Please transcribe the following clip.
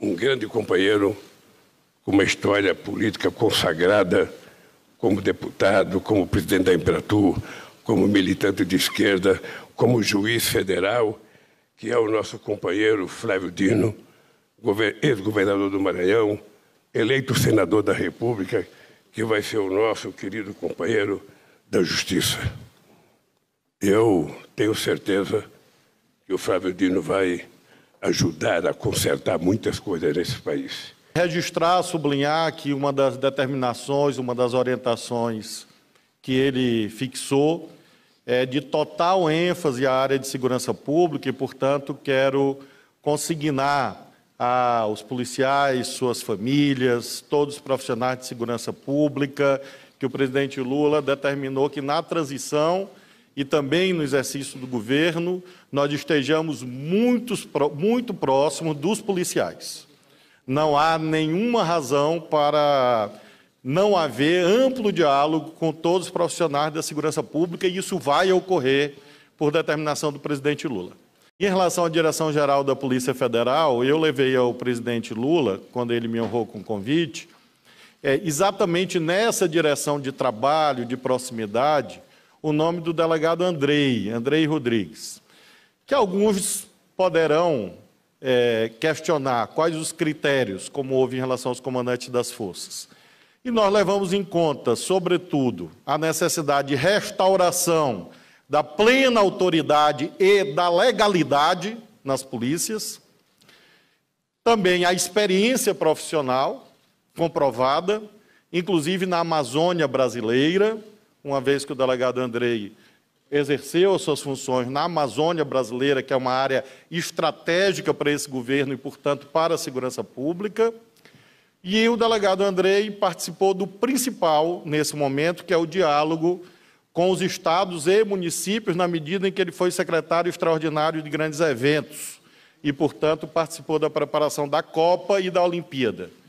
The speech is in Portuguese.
um grande companheiro com uma história política consagrada como deputado, como presidente da Imperatur, como militante de esquerda, como juiz federal, que é o nosso companheiro Flávio Dino, ex-governador do Maranhão, eleito senador da República, que vai ser o nosso querido companheiro da Justiça. Eu tenho certeza que o Flávio Dino vai ajudar a consertar muitas coisas nesse país. Registrar, sublinhar que uma das determinações, uma das orientações que ele fixou é de total ênfase à área de segurança pública e, portanto, quero consignar aos policiais, suas famílias, todos os profissionais de segurança pública, que o presidente Lula determinou que na transição e também no exercício do governo, nós estejamos muito próximos dos policiais. Não há nenhuma razão para não haver amplo diálogo com todos os profissionais da segurança pública, e isso vai ocorrer por determinação do presidente Lula. Em relação à direção-geral da Polícia Federal, eu levei ao presidente Lula, quando ele me honrou com o convite, é, exatamente nessa direção de trabalho, de proximidade, o nome do delegado Andrei, Andrei Rodrigues, que alguns poderão é, questionar quais os critérios, como houve em relação aos comandantes das forças. E nós levamos em conta, sobretudo, a necessidade de restauração da plena autoridade e da legalidade nas polícias, também a experiência profissional comprovada, inclusive na Amazônia brasileira, uma vez que o delegado Andrei exerceu as suas funções na Amazônia brasileira, que é uma área estratégica para esse governo e, portanto, para a segurança pública. E o delegado Andrei participou do principal nesse momento, que é o diálogo com os estados e municípios, na medida em que ele foi secretário extraordinário de grandes eventos e, portanto, participou da preparação da Copa e da Olimpíada.